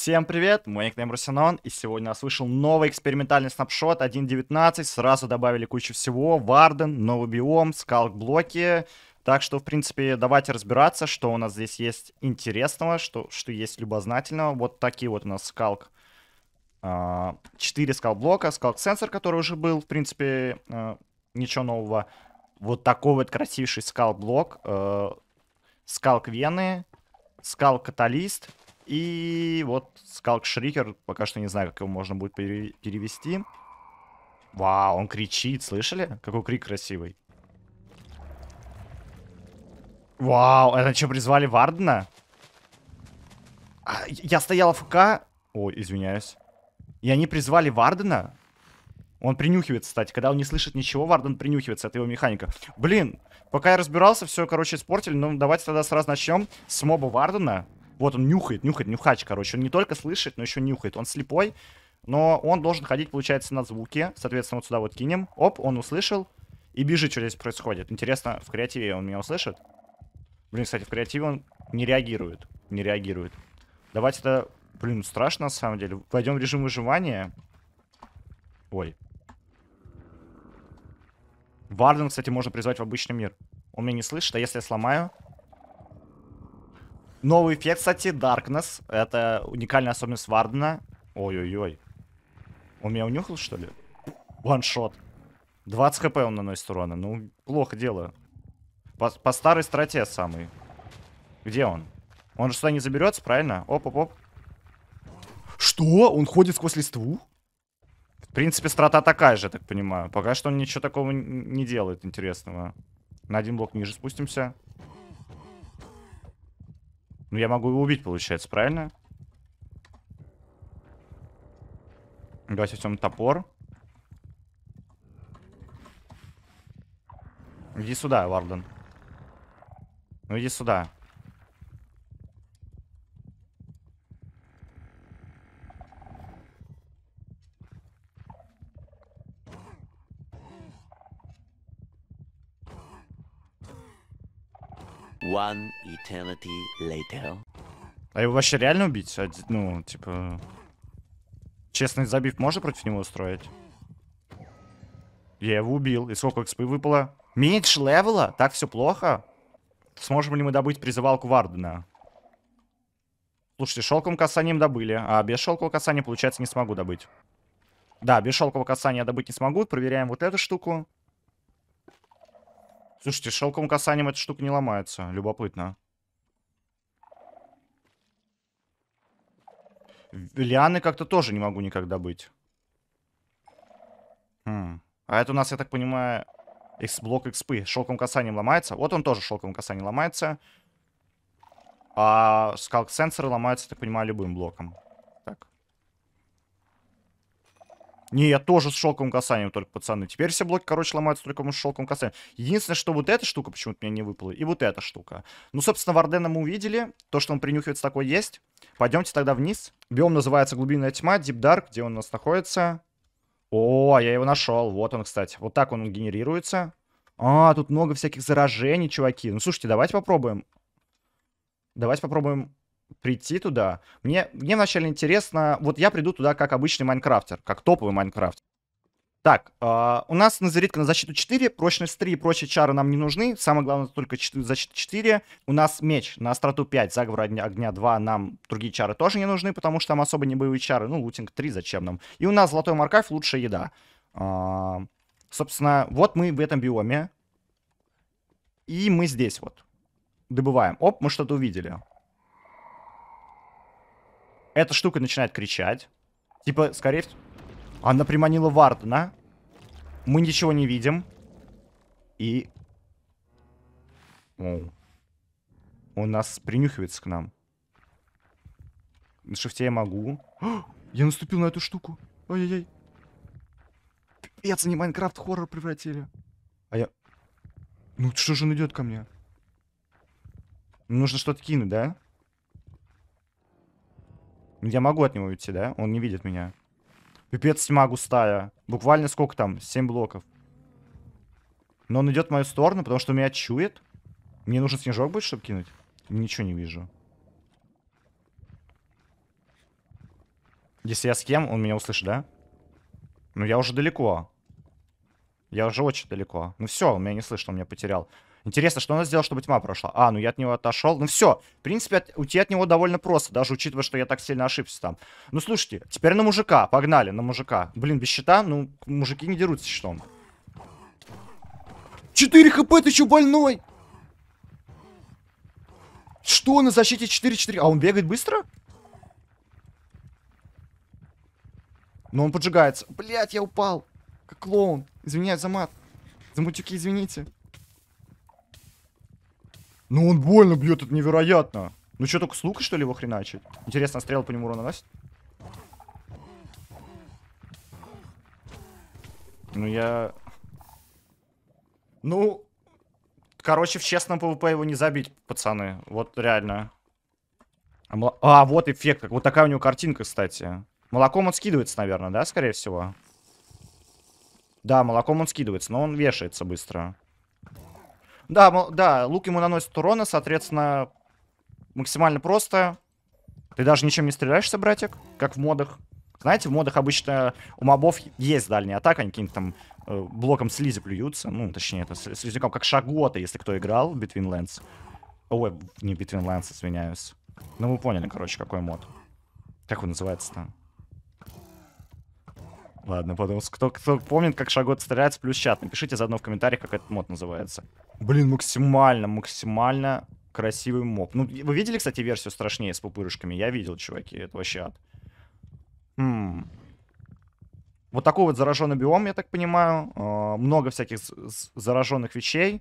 Всем привет, мой никнейм Русинон, и сегодня у нас вышел новый экспериментальный снапшот 1.19, сразу добавили кучу всего, Варден, новый биом, скалк-блоки, так что, в принципе, давайте разбираться, что у нас здесь есть интересного, что, что есть любознательного, вот такие вот у нас скалк, 4 а, скалк-блока, скалк-сенсор, который уже был, в принципе, а, ничего нового, вот такой вот красивейший скалк-блок, э, скалк-вены, скалк-каталист, и вот Скалк Шрикер, пока что не знаю, как его можно будет перевести. Вау, он кричит, слышали? Какой крик красивый. Вау, это что, призвали Вардена? А, я стоял в К... Ой, извиняюсь. И они призвали Вардена? Он принюхивается, кстати. Когда он не слышит ничего, Варден принюхивается. Это его механика. Блин, пока я разбирался, все, короче, испортили. Ну, давайте тогда сразу начнем с моба Вардена. Вот он нюхает, нюхает, нюхач, короче. Он не только слышит, но еще нюхает. Он слепой, но он должен ходить, получается, на звуки. Соответственно, вот сюда вот кинем. Оп, он услышал. И бежит, что здесь происходит. Интересно, в креативе он меня услышит? Блин, кстати, в креативе он не реагирует. Не реагирует. Давайте то Блин, ну страшно на самом деле. Пойдем в режим выживания. Ой. Варден, кстати, можно призвать в обычный мир. Он меня не слышит, а если я сломаю... Новый эффект, кстати, Darkness. Это уникальная особенность Вардена. Ой-ой-ой. Он меня унюхал, что ли? Ваншот. 20 хп он наносит урона. Ну, плохо дело. По, по старой страте самый. Где он? Он же сюда не заберется, правильно? Оп-оп-оп. Что? Он ходит сквозь листву? В принципе, страта такая же, я так понимаю. Пока что он ничего такого не делает интересного. На один блок ниже спустимся. Ну, я могу его убить, получается, правильно? Давайте возьмем топор. Иди сюда, Варден. Ну, иди сюда. One eternity later. А его вообще реально убить? А, ну, типа... Честный забив можно против него устроить? Я его убил. И сколько экспы выпало? Меньше левела? Так все плохо? Сможем ли мы добыть призывалку Вардена? Слушайте, шелковым касанием добыли. А без шелкового касания, получается, не смогу добыть. Да, без шелкового касания добыть не смогу. Проверяем вот эту штуку. Слушайте, шелком касанием эта штука не ломается. Любопытно. Лианы как-то тоже не могу никогда быть. Хм. А это у нас, я так понимаю, X блок экспы. Шелком касанием ломается. Вот он тоже шелком касанием ломается. А скалк-сенсоры ломаются, я так понимаю, любым блоком. Не, я тоже с шелковым касанием только, пацаны. Теперь все блоки, короче, ломаются только с шелковым касанием. Единственное, что вот эта штука почему-то мне не выпала, и вот эта штука. Ну, собственно, Вардена мы увидели. То, что он принюхивается, такое есть. Пойдемте тогда вниз. Биом называется «Глубинная тьма», Deep Dark, где он у нас находится. О, я его нашел. Вот он, кстати. Вот так он генерируется. А, тут много всяких заражений, чуваки. Ну, слушайте, давайте попробуем. Давайте попробуем прийти туда. Мне, мне вначале интересно, вот я приду туда как обычный майнкрафтер, как топовый майнкрафт. Так, э, у нас Назаритка на защиту 4, прочность 3 и прочие чары нам не нужны. Самое главное только 4, защита 4. У нас меч на остроту 5, заговор огня, огня 2, нам другие чары тоже не нужны, потому что там особо не боевые чары. Ну, лутинг 3 зачем нам? И у нас золотой морковь, лучшая еда. Э, собственно, вот мы в этом биоме. И мы здесь вот добываем. Оп, мы что-то увидели. Эта штука начинает кричать. Типа, скорее всего... Она приманила Вардена. Мы ничего не видим. И... О. Он нас принюхивается к нам. На шифте я могу. О, а! я наступил на эту штуку. Ой-ой-ой. Пипец, они Майнкрафт хоррор превратили. А я... Ну что же он идет ко мне? Нужно что-то кинуть, да? Да. Я могу от него уйти, да? Он не видит меня. Пипец тьма густая. Буквально сколько там? 7 блоков. Но он идет в мою сторону, потому что меня чует. Мне нужен снежок будет, чтобы кинуть? Ничего не вижу. Если я с кем, он меня услышит, да? Ну, я уже далеко. Я уже очень далеко. Ну все, он меня не слышит, он меня потерял. Интересно, что она сделала, чтобы тьма прошла? А, ну я от него отошел. Ну все, в принципе, от, уйти от него довольно просто, даже учитывая, что я так сильно ошибся там. Ну слушайте, теперь на мужика, погнали, на мужика. Блин, без щита, ну мужики не дерутся щитом. 4 хп, ты че больной? Что на защите 4-4? А он бегает быстро? Но он поджигается. Блять, я упал. Как клоун. Извиняюсь за мат. За мутюки, извините. Ну он больно бьет, это невероятно. Ну что, только с лука, что ли, его хреначит? Интересно, а стрел по нему урон наносит? Ну я... Ну... Короче, в честном ПВП его не забить, пацаны. Вот реально. А, мол... а вот эффект. Вот такая у него картинка, кстати. Молоком он скидывается, наверное, да, скорее всего? Да, молоком он скидывается, но он вешается быстро. Да, да, лук ему наносит урона, соответственно, максимально просто. Ты даже ничем не стреляешься, братик, как в модах. Знаете, в модах обычно у мобов есть дальняя атака, они каким-то там э, блоком слизи плюются. Ну, точнее, это слизняком, как шагота, если кто играл в Between Lands. Ой, не Between Lands, извиняюсь. Ну, вы поняли, короче, какой мод. Как он называется-то? Ладно, потом, кто, кто помнит, как шагот стреляет, плюс чат. Напишите заодно в комментариях, как этот мод называется. Блин, максимально, максимально красивый моб. Ну, вы видели, кстати, версию страшнее с пупырышками? Я видел, чуваки, это вообще ад. М -м. Вот такой вот зараженный биом, я так понимаю. Э много всяких зараженных вещей.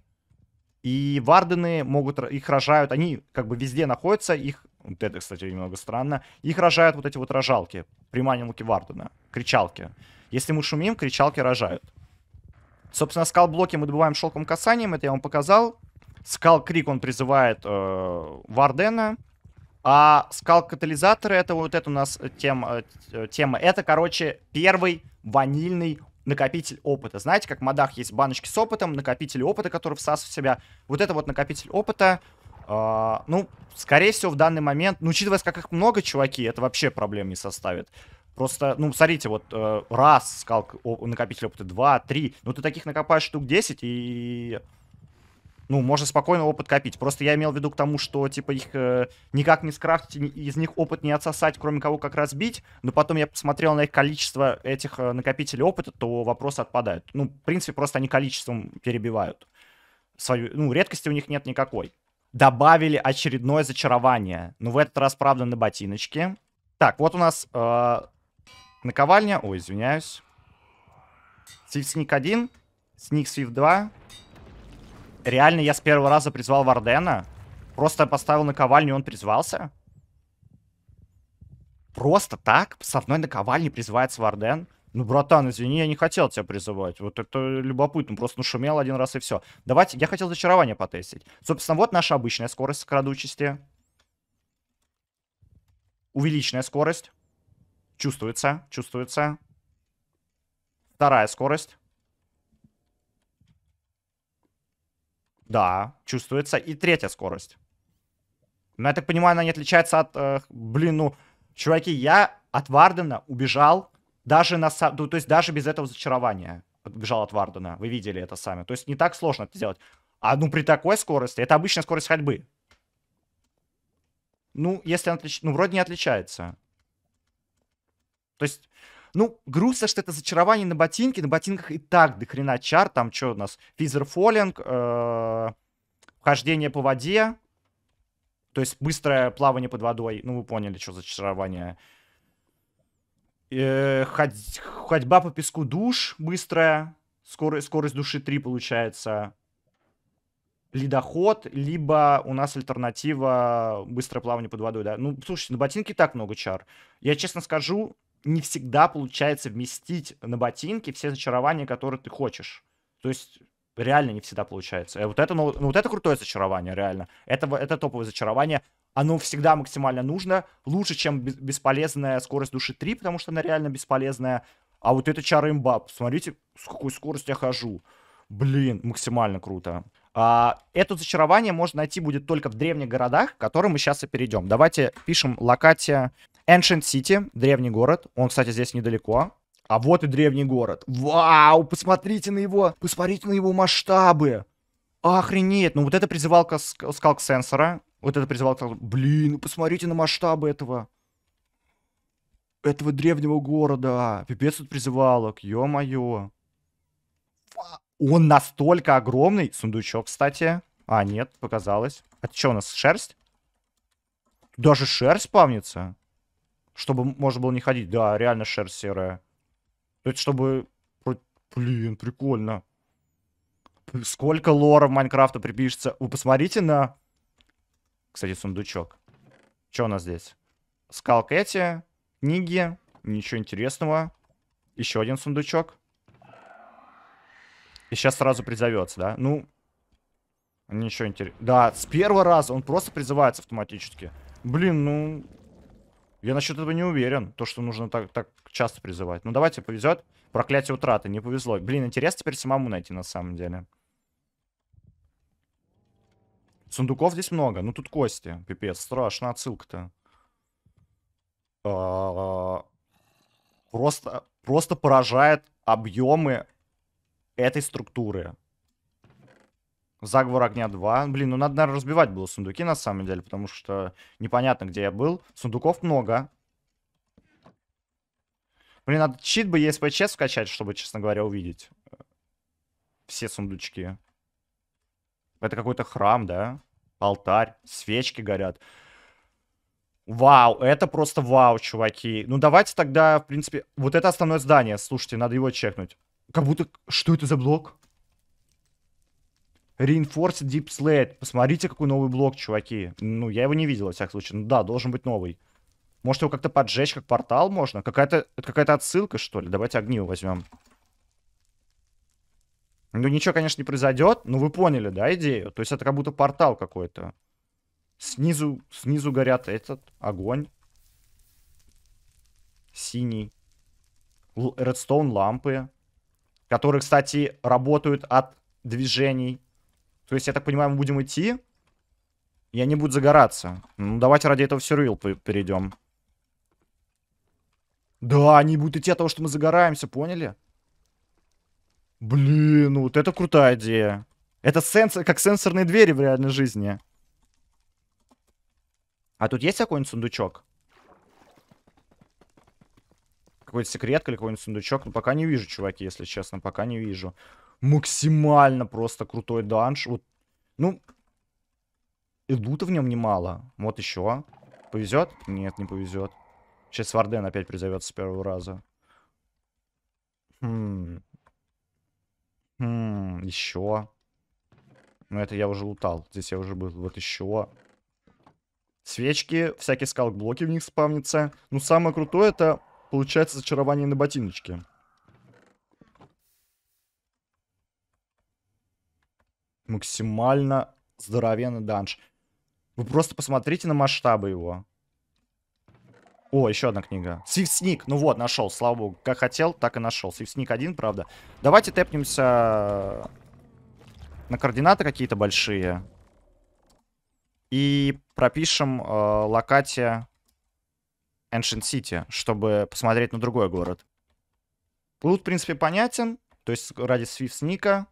И вардены могут, их рожают, они как бы везде находятся, их вот это, кстати, немного странно. Их рожают вот эти вот рожалки. Приманилки Вардена. Кричалки. Если мы шумим, кричалки рожают. Собственно, скал-блоки мы добываем шелком касанием. Это я вам показал. Скал-крик он призывает э, Вардена. А скал-катализаторы это вот это у нас тема, э, тема. Это, короче, первый ванильный накопитель опыта. Знаете, как в модах есть баночки с опытом, накопители опыта, которые всасывают в себя. Вот это вот накопитель опыта а, ну, скорее всего, в данный момент, ну, учитывая, как их много, чуваки, это вообще проблем не составит. Просто, ну, смотрите, вот э, раз скал о, накопитель опыта, два, три. Ну, ты таких накопаешь штук 10 и... Ну, можно спокойно опыт копить. Просто я имел в виду к тому, что, типа, их э, никак не скрафтить, из них опыт не отсосать, кроме кого как разбить. Но потом я посмотрел на их количество этих э, накопителей опыта, то вопрос отпадает. Ну, в принципе, просто они количеством перебивают. Свою, ну, редкости у них нет никакой добавили очередное зачарование. но ну, в этот раз, правда, на ботиночке. Так, вот у нас э, наковальня. Ой, извиняюсь. Свифт-сник 1, сник свифт 2. Реально, я с первого раза призвал Вардена. Просто поставил наковальню, и он призвался. Просто так? Со мной наковальни призывается Варден? Ну, братан, извини, я не хотел тебя призывать. Вот это любопытно. Просто ну шумел один раз и все. Давайте, я хотел зачарование потестить. Собственно, вот наша обычная скорость крадучести. Увеличенная скорость. Чувствуется, чувствуется. Вторая скорость. Да, чувствуется. И третья скорость. Но я так понимаю, она не отличается от... Э, блин, ну... Чуваки, я от Вардена убежал даже на ну, то есть даже без этого зачарования бежал от Вардена. Вы видели это сами. То есть не так сложно это сделать. А ну при такой скорости, это обычная скорость ходьбы. Ну, если она отлич... ну, вроде не отличается. То есть, ну, грустно, что это зачарование на ботинке. На ботинках и так до хрена чар. Там что у нас? Физерфоллинг, э, хождение по воде. То есть быстрое плавание под водой. Ну, вы поняли, что за зачарование. Э, ходь, ходьба по песку душ быстрая. Скорость, скорость души 3 получается. Ледоход, либо у нас альтернатива быстрое плавание под водой, да. Ну, слушайте, на ботинке так много чар. Я честно скажу, не всегда получается вместить на ботинки все зачарования, которые ты хочешь. То есть реально не всегда получается. Э, вот это, ну, вот это крутое зачарование, реально. Это, это топовое зачарование оно всегда максимально нужно, лучше, чем бесполезная скорость души 3, потому что она реально бесполезная. А вот это чар имба, посмотрите, с какой скоростью я хожу. Блин, максимально круто. А, это зачарование можно найти будет только в древних городах, к которым мы сейчас и перейдем. Давайте пишем локация Ancient City, древний город. Он, кстати, здесь недалеко. А вот и древний город. Вау, посмотрите на его, посмотрите на его масштабы. Охренеть, ну вот это призывалка скалк-сенсора. Вот это призывал к блин, посмотрите на масштабы этого этого древнего города. А, пипец тут призывалок, ё-моё. Он настолько огромный. Сундучок, кстати. А, нет, показалось. А что у нас, шерсть? Даже шерсть спавнится. Чтобы можно было не ходить. Да, реально шерсть серая. То есть, чтобы... Блин, прикольно. Сколько лора в Майнкрафта припишется. Вы посмотрите на кстати, сундучок. Что у нас здесь? Скалка эти, книги, ничего интересного. Еще один сундучок. И сейчас сразу призовется, да? Ну, ничего интересного. Да, с первого раза он просто призывается автоматически. Блин, ну... Я насчет этого не уверен, то, что нужно так, так часто призывать. Ну, давайте повезет. Проклятие утраты, не повезло. Блин, интересно теперь самому найти на самом деле. Сундуков здесь много. Ну, тут кости. Пипец, страшно отсылка-то. А, просто, просто поражает объемы этой структуры. Заговор огня 2. Блин, ну надо, наверное, разбивать было сундуки на самом деле, потому что непонятно, где я был. Сундуков много. Блин, надо чит бы ЕСПЧ скачать, чтобы, честно говоря, увидеть э, все сундучки. Это какой-то храм, да? Алтарь, свечки горят. Вау, это просто вау, чуваки. Ну, давайте тогда, в принципе... Вот это основное здание. Слушайте, надо его чекнуть. Как будто... Что это за блок? Reinforced Deep Slate. Посмотрите, какой новый блок, чуваки. Ну, я его не видел, во всяком случае. Ну, да, должен быть новый. Может, его как-то поджечь, как портал можно? Какая-то какая, какая -то отсылка, что ли? Давайте огни возьмем. Ну, ничего, конечно, не произойдет, но вы поняли, да, идею? То есть это как будто портал какой-то. Снизу, снизу горят этот огонь. Синий. Редстоун лампы. Которые, кстати, работают от движений. То есть, я так понимаю, мы будем идти. И они будут загораться. Ну, давайте ради этого в Сюрвил перейдем. Да, они будут идти от того, что мы загораемся, поняли? Поняли? Блин, ну вот это крутая идея. Это сенсор, как сенсорные двери в реальной жизни. А тут есть какой-нибудь сундучок? Какой-то секретка или какой-нибудь сундучок? Ну, пока не вижу, чуваки, если честно, пока не вижу. Максимально просто крутой данж. Вот, ну, и лута в нем немало. Вот еще. Повезет? Нет, не повезет. Сейчас Варден опять призовется с первого раза. Хм. Хм, еще. Но ну, это я уже лутал. Здесь я уже был. Вот еще. Свечки, всякие скалк-блоки в них спавнится, Ну, самое крутое это, получается, зачарование на ботиночке. Максимально здоровенный данж. Вы просто посмотрите на масштабы его. О, еще одна книга. Свифтсник. Ну вот, нашел, слава богу. Как хотел, так и нашел. Свифтсник один, правда. Давайте тэпнемся на координаты какие-то большие. И пропишем э, локате Ancient City, чтобы посмотреть на другой город. Плут, в принципе, понятен. То есть ради Свифтсника.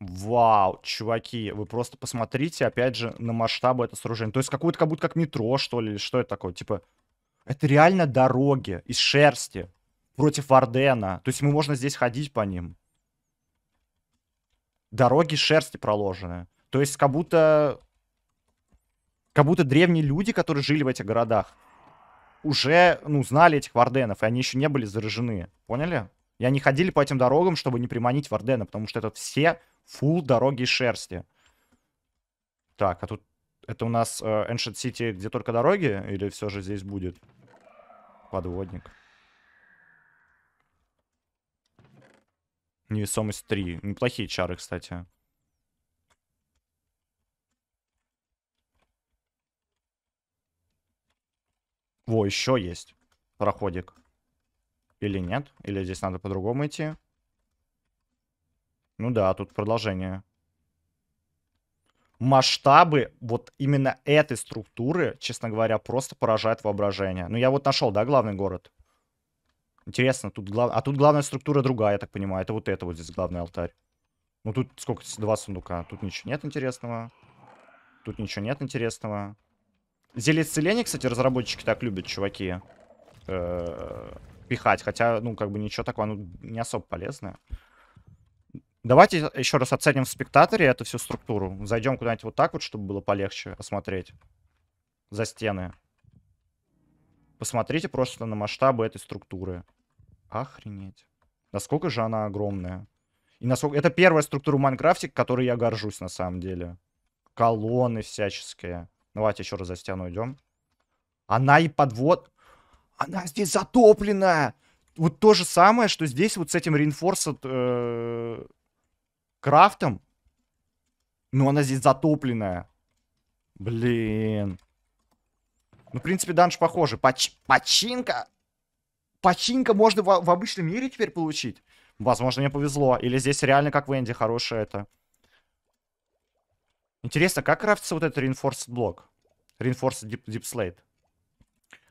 Вау, чуваки, вы просто посмотрите, опять же, на масштабы это сооружение. То есть какое-то как будто как метро, что ли, что это такое? Типа это реально дороги из шерсти против Вардена. То есть мы можно здесь ходить по ним. Дороги из шерсти проложены. То есть как будто... Как будто древние люди, которые жили в этих городах, уже, ну, знали этих варденов, и они еще не были заражены. Поняли? И они ходили по этим дорогам, чтобы не приманить вардена, потому что это все фул дороги из шерсти. Так, а тут это у нас э, Ancient City, где только дороги, или все же здесь будет? Подводник. Невесомость 3. Неплохие чары, кстати. Во, еще есть проходик. Или нет? Или здесь надо по-другому идти? Ну да, тут продолжение масштабы вот именно этой структуры, честно говоря, просто поражают воображение. Ну, я вот нашел, да, главный город? Интересно, тут глав... а тут главная структура другая, я так понимаю. Это вот это вот здесь главный алтарь. Ну, тут сколько? Два сундука. Тут ничего нет интересного. Тут ничего нет интересного. Зелье исцеления, кстати, разработчики так любят, чуваки. Э -э пихать. Хотя, ну, как бы ничего такого, ну, не особо полезное. Давайте еще раз оценим в спектаторе эту всю структуру. Зайдем куда-нибудь вот так вот, чтобы было полегче посмотреть За стены. Посмотрите просто на масштабы этой структуры. Охренеть. Насколько же она огромная. И насколько... Это первая структура в Майнкрафте, которой я горжусь на самом деле. Колонны всяческие. Давайте еще раз за стену идем. Она и подвод... Она здесь затоплена! Вот то же самое, что здесь вот с этим reinforced... Э Крафтом? но она здесь затопленная. Блин. Ну, в принципе, данж похожи. Поч починка. Починка можно в, в обычном мире теперь получить. Возможно, мне повезло. Или здесь реально, как в Энди, хорошее это. Интересно, как крафтится вот этот reinforced блок? Reinforced deep, deep slate.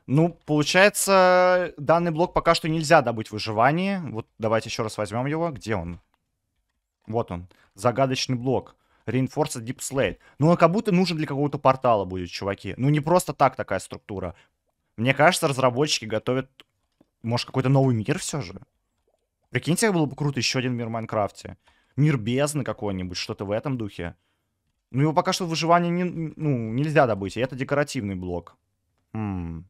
Ну, получается, данный блок пока что нельзя добыть в выживании. Вот давайте еще раз возьмем его. Где он? Вот он, загадочный блок. Reinforced Deep Slate. Ну, он а как будто нужен для какого-то портала будет, чуваки. Ну, не просто так такая структура. Мне кажется, разработчики готовят, может, какой-то новый мир все же. Прикиньте, как было бы круто еще один мир в Майнкрафте. Мир бездны какой-нибудь, что-то в этом духе. Ну, его пока что выживание не, ну, нельзя добыть, и это декоративный блок. М -м.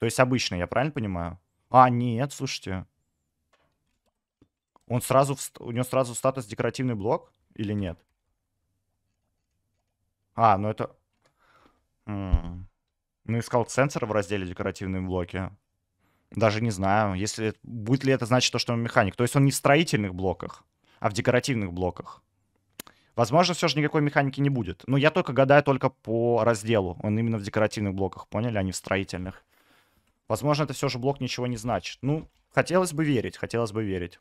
То есть обычный, я правильно понимаю? А, нет, слушайте. Он сразу, у него сразу статус декоративный блок или нет? А, ну это... Ну, искал сенсор в разделе декоративные блоки. Даже не знаю, если будет ли это значит то, что он механик. То есть он не в строительных блоках, а в декоративных блоках. Возможно, все же никакой механики не будет. Но я только гадаю только по разделу. Он именно в декоративных блоках, поняли, а не в строительных. Возможно, это все же блок ничего не значит. Ну, хотелось бы верить, хотелось бы верить.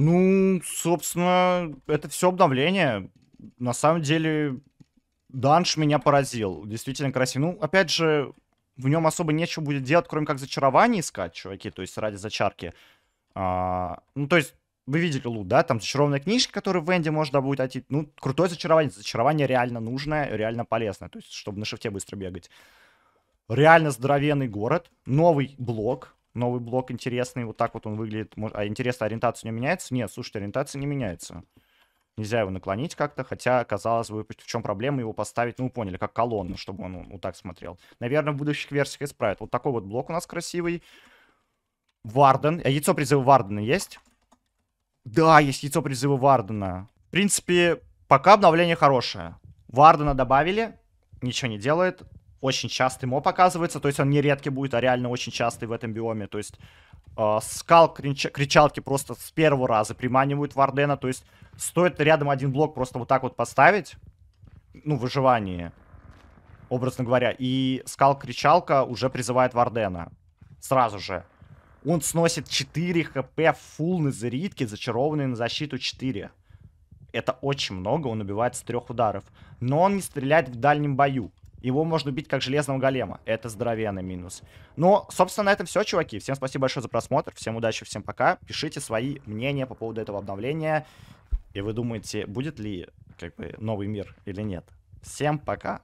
Ну, собственно, это все обновление. На самом деле, данж меня поразил. Действительно красив. Ну, опять же, в нем особо нечего будет делать, кроме как зачарование искать, чуваки, то есть ради зачарки. А, ну, то есть, вы видели лут, да, там зачарованная книжка, которую в Энди можно будет найти. Ну, крутое зачарование, зачарование реально нужное, реально полезное, то есть, чтобы на шифте быстро бегать. Реально здоровенный город, новый блок, новый блок интересный, вот так вот он выглядит. А интересно, ориентация у него меняется? Нет, слушайте, ориентация не меняется. Нельзя его наклонить как-то, хотя, казалось бы, в чем проблема его поставить, ну, вы поняли, как колонну, чтобы он вот ну, так смотрел. Наверное, в будущих версиях исправят. Вот такой вот блок у нас красивый. Варден. А яйцо призыва Вардена есть? Да, есть яйцо призыва Вардена. В принципе, пока обновление хорошее. Вардена добавили, ничего не делает очень частый моб оказывается, то есть он не редкий будет, а реально очень частый в этом биоме, то есть э, скал крича кричалки просто с первого раза приманивают Вардена, то есть стоит рядом один блок просто вот так вот поставить, ну, выживание, образно говоря, и скал кричалка уже призывает Вардена сразу же. Он сносит 4 хп фул на зеритке, зачарованные на защиту 4. Это очень много, он убивает с трех ударов. Но он не стреляет в дальнем бою. Его можно убить как железного голема. Это здоровенный минус. Ну, собственно, на этом все, чуваки. Всем спасибо большое за просмотр. Всем удачи, всем пока. Пишите свои мнения по поводу этого обновления. И вы думаете, будет ли как бы новый мир или нет. Всем пока.